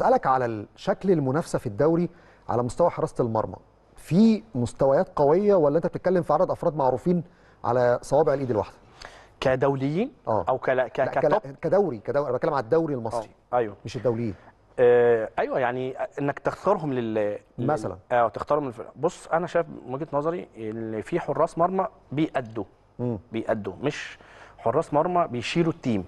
اسالك على شكل المنافسه في الدوري على مستوى حراسه المرمى في مستويات قويه ولا انت بتتكلم في عدد افراد معروفين على صوابع الايد الواحده كدوليين أوه. او كلا ك... كلا كدوري كدوري انا بتكلم على الدوري المصري أوه. ايوه مش الدوليين آه ايوه يعني انك تختارهم لل مثلا اه تختارهم للفرق بص انا شايف من وجهه نظري ان في حراس مرمى بيأدوا بيأدوا مش حراس مرمى بيشيلوا التيم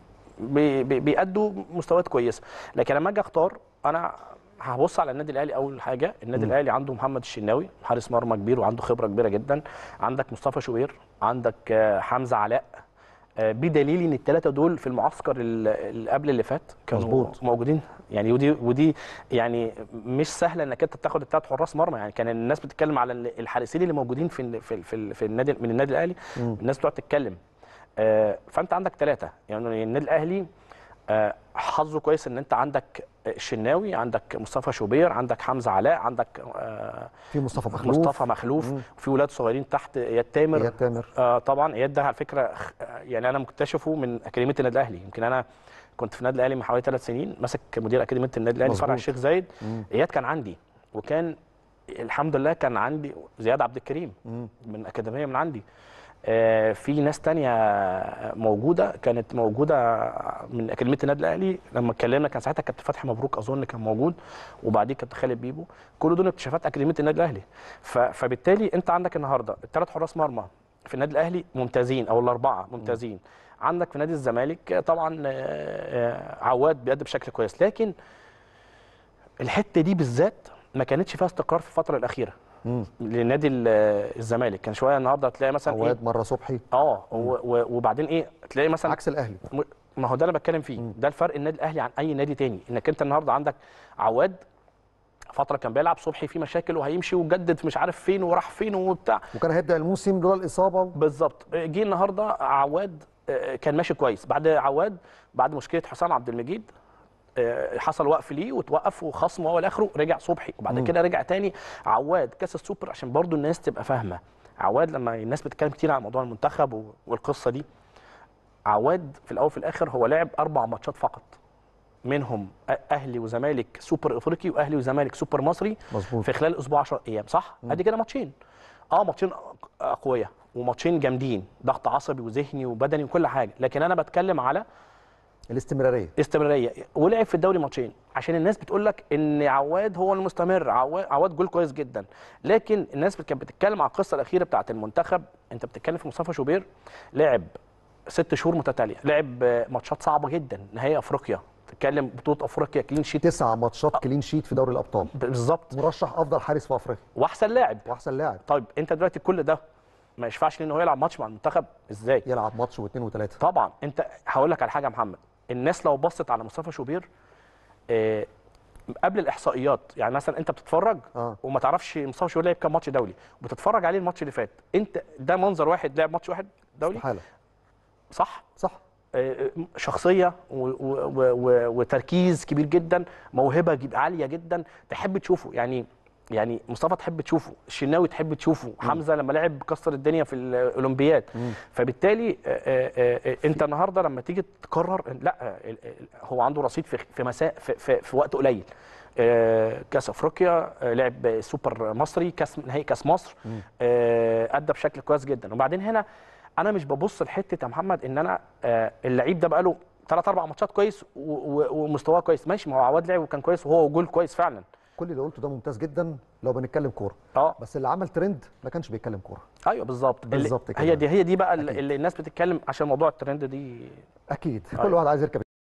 بيأدوا مستويات كويسه لكن لما اجي اختار انا هبص على النادي الاهلي اول حاجه النادي الاهلي عنده محمد الشناوي حارس مرمى كبير وعنده خبره كبيره جدا عندك مصطفى شوير عندك آه، حمزه علاء آه، بدليل ان الثلاثه دول في المعسكر اللي قبل اللي فات كانوا موجودين يعني ودي ودي يعني مش سهله انك انت تاخد الثلاث حراس مرمى يعني كان الناس بتتكلم على الحارسين اللي موجودين في في في, في النادي من النادي الاهلي الناس بتقعد تتكلم آه، فانت عندك ثلاثه يعني النادي الاهلي حظه كويس ان انت عندك الشناوي عندك مصطفى شوبير عندك حمزه علاء عندك آه، في مصطفى مخلوف مصطفى مخلوف وفي ولاد صغيرين تحت اياد تامر اياد تامر آه طبعا اياد ده على فكره يعني انا مكتشفه من اكاديميه النادي الاهلي يمكن انا كنت في النادي الاهلي من حوالي ثلاث سنين ماسك مدير اكاديميه النادي الاهلي فرع الشيخ زايد اياد كان عندي وكان الحمد لله كان عندي زياد عبد الكريم مم. من اكاديميه من عندي آه، في ناس تانية موجودة كانت موجودة من أكاديمية النادي الأهلي لما اتكلمنا كان ساعتها كابتن فتحي مبروك أظن كان موجود وبعديه كابتن خالد بيبو كل دول اكتشافات أكاديمية النادي الأهلي فبالتالي أنت عندك النهاردة الثلاث حراس مرمى في النادي الأهلي ممتازين أو الأربعة ممتازين عندك في نادي الزمالك طبعا آه، آه، عواد بيأدي بشكل كويس لكن الحتة دي بالذات ما كانتش فيها استقرار في الفترة الأخيرة لنادي الزمالك كان شويه النهارده هتلاقي مثلا عواد إيه؟ مره صبحي اه وبعدين ايه تلاقي مثلا عكس الاهلي ما هو ده اللي بتكلم فيه ده الفرق النادي الاهلي عن اي نادي تاني انك انت النهارده عندك عواد فتره كان بيلعب صبحي في مشاكل وهيمشي وجدد مش عارف فين وراح فين وبتاع وكان هيبدا الموسم لولا الاصابه بالظبط جه النهارده عواد آه، كان ماشي كويس بعد عواد بعد مشكله حسام عبد المجيد آه، حصل وقف ليه وتوقف وخصم وهو اخره رجع صبحي وبعد كده رجع تاني عواد كاس السوبر عشان برضو الناس تبقى فاهمه عواد لما الناس بتتكلم كتير عن موضوع المنتخب والقصه دي عواد في الاول وفي الاخر هو لعب اربع ماتشات فقط منهم اهلي وزمالك سوبر افريقي واهلي وزمالك سوبر مصري مزبوط. في خلال اسبوع 10 ايام صح مم. ادي كده ماتشين اه ماتشين اقوياء وماتشين جامدين ضغط عصبي وذهني وبدني وكل حاجه لكن انا بتكلم على الاستمراريه استمراريه ولعب في الدوري ماتشين عشان الناس بتقول لك ان عواد هو المستمر عواد عواد جول كويس جدا لكن الناس كانت بتتكلم على القصه الاخيره بتاعه المنتخب انت بتتكلم في مصطفى شوبير لعب ست شهور متتاليه لعب ماتشات صعبه جدا نهائي افريقيا تتكلم بطوله افريقيا كلين شيت تسع ماتشات كلين شيت في دوري الابطال بالظبط مرشح افضل حارس في افريقيا واحسن لاعب واحسن لاعب طيب انت دلوقتي كل ده ما يشفعش ان هو يلعب ماتش مع المنتخب ازاي يلعب ماتش واثنين وثلاثه طبعا انت هقول لك على حاجه يا محمد الناس لو بصت على مصطفى شوبير آه، قبل الاحصائيات يعني مثلا انت بتتفرج آه. وما تعرفش مصطفى شوبير لعب كام ماتش دولي وبتتفرج عليه الماتش اللي فات انت ده منظر واحد لعب ماتش واحد دولي استحاله صح صح آه، آه، شخصيه و و و وتركيز كبير جدا موهبه عاليه جدا تحب تشوفه يعني يعني مصطفى تحب تشوفه الشناوي تحب تشوفه مم. حمزه لما لعب كسر الدنيا في الاولمبياد مم. فبالتالي آآ آه، آآ آه، آه، انت النهارده لما تيجي تقرر لا هو عنده رصيد في في مساء في, في, في وقت قليل كاس افريقيا لعب سوبر مصري كاس نهائي كاس مصر ادى بشكل كويس جدا وبعدين هنا انا مش ببص لحته يا محمد ان انا اللعيب ده بقاله ثلاث اربع ماتشات كويس ومستواه كويس ماشي ما هو عواد لعب وكان كويس وهو جول كويس فعلا كل اللي قلته ده ممتاز جدا لو بنتكلم كوره اه بس اللي عمل ترند ما كانش بيتكلم كوره ايوه بالظبط بالظبط هي دي هي دي بقى أكيد. اللي الناس بتتكلم عشان موضوع الترند دي اكيد أيوة. كل طيب. واحد عايز يركب